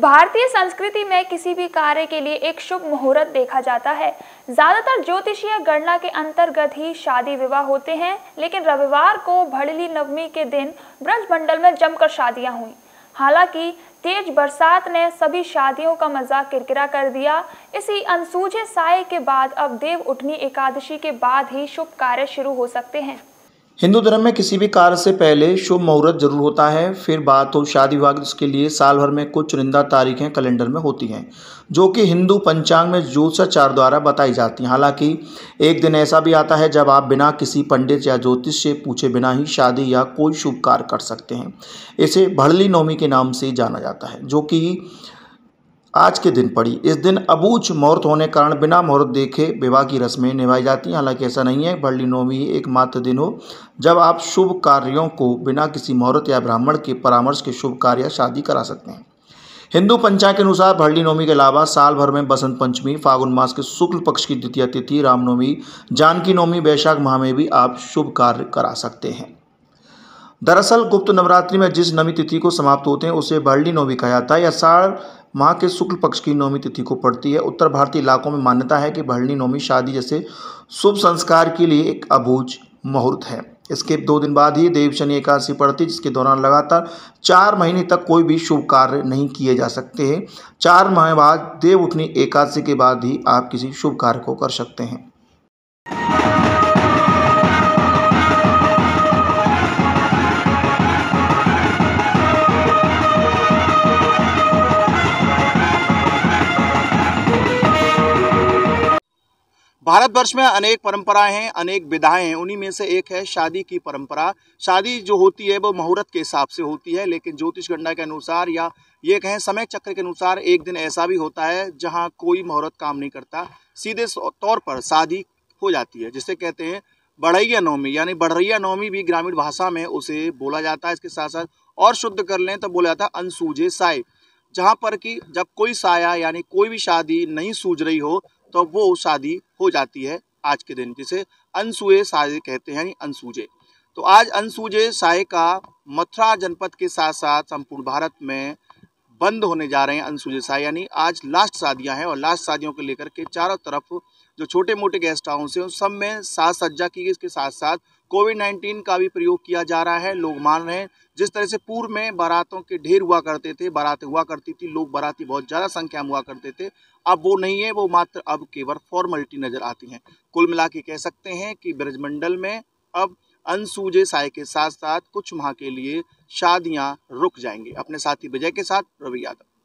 भारतीय संस्कृति में किसी भी कार्य के लिए एक शुभ मुहूर्त देखा जाता है ज्यादातर ज्योतिषीय गणना के अंतर्गत ही शादी विवाह होते हैं लेकिन रविवार को भड़ली नवमी के दिन ब्रज मंडल में जमकर शादियां हुई हालांकि तेज बरसात ने सभी शादियों का मजाक किरकिरा कर दिया इसी अनसूझे साय के बाद अब देव उठनी एकादशी के बाद ही शुभ कार्य शुरू हो सकते हैं हिंदू धर्म में किसी भी कार्य से पहले शुभ मुहूर्त जरूर होता है फिर बात हो शादी विवाह उसके लिए साल भर में कुछ चुनिंदा तारीखें कैलेंडर में होती हैं जो कि हिंदू पंचांग में ज्योतिषाचार द्वारा बताई जाती हैं हालांकि एक दिन ऐसा भी आता है जब आप बिना किसी पंडित या ज्योतिष से पूछे बिना ही शादी या कोई शुभ कार्य कर सकते हैं इसे भड़ली नवमी के नाम से जाना जाता है जो कि आज के दिन पड़ी इस दिन अबूझ मुहूर्त होने कारण बिना मुहूर्त देखे विवाह की रस्में निभाई जाती हैं हालांकि ऐसा नहीं है भरली नवमी ही एकमात्र दिन हो जब आप शुभ कार्यों को बिना किसी मुहूर्त या ब्राह्मण के परामर्श के शुभ कार्य शादी करा सकते हैं हिंदू पंचा के अनुसार भरली नवमी के अलावा साल भर में बसंत पंचमी फागुन मास के शुक्ल पक्ष की द्वितीय तिथि रामनवमी जानकी नवमी वैशाख माह में भी आप शुभ कार्य करा सकते हैं दरअसल गुप्त नवरात्रि में जिस नवमी तिथि को समाप्त होते हैं उसे भरली नवमी कहा जाता है यह साढ़ माह के शुक्ल पक्ष की नवमी तिथि को पड़ती है उत्तर भारतीय इलाकों में मान्यता है कि भरली नवमी शादी जैसे शुभ संस्कार के लिए एक अभूज मुहूर्त है इसके दो दिन बाद ही देव शनि एकादशी पड़ती जिसके दौरान लगातार चार महीने तक कोई भी शुभ कार्य नहीं किए जा सकते हैं चार माह बाद देव उठनी एकादशी के बाद ही आप किसी शुभ कार्य को कर सकते हैं भारतवर्ष में अनेक परंपराएं हैं अनेक विधाएं हैं उन्हीं में से एक है शादी की परंपरा शादी जो होती है वो मुहूर्त के हिसाब से होती है लेकिन ज्योतिष गणना के अनुसार या ये कहें समय चक्र के अनुसार एक दिन ऐसा भी होता है जहां कोई मुहूर्त काम नहीं करता सीधे तौर पर शादी हो जाती है जिसे कहते हैं बढ़ैया नवमी यानी बढ़ैया नवमी भी ग्रामीण भाषा में उसे बोला जाता है इसके साथ साथ और शुद्ध कर लें तो बोला जाता है अनसूझे साय जहाँ पर कि जब कोई साया यानी कोई भी शादी नहीं सूझ रही हो तो वो शादी हो जाती है आज के दिन जिसे अनसुए साय कहते हैं अनसूजे तो आज अनसूजे साय का मथुरा जनपद के साथ साथ संपूर्ण भारत में बंद होने जा रहे हैं अनसूजे साय यानी आज लास्ट शादियां हैं और लास्ट शादियों को लेकर के चारों तरफ जो छोटे मोटे गेस्ट हाउस हैं उन सब में साज सज्जा की गई इसके साथ साथ कोविड नाइन्टीन का भी प्रयोग किया जा रहा है लोग मान रहे हैं जिस तरह से पूर्व में बारातों के ढेर हुआ करते थे बारातें हुआ करती थी लोग बाराती बहुत ज़्यादा संख्या में हुआ करते थे अब वो नहीं है वो मात्र अब केवल फॉर्मेलिटी नज़र आती हैं कुल मिला के कह सकते हैं कि ब्रजमंडल में अब अनसूझे साय के साथ साथ कुछ माह के लिए शादियाँ रुक जाएंगी अपने साथी विजय के साथ रवि यादव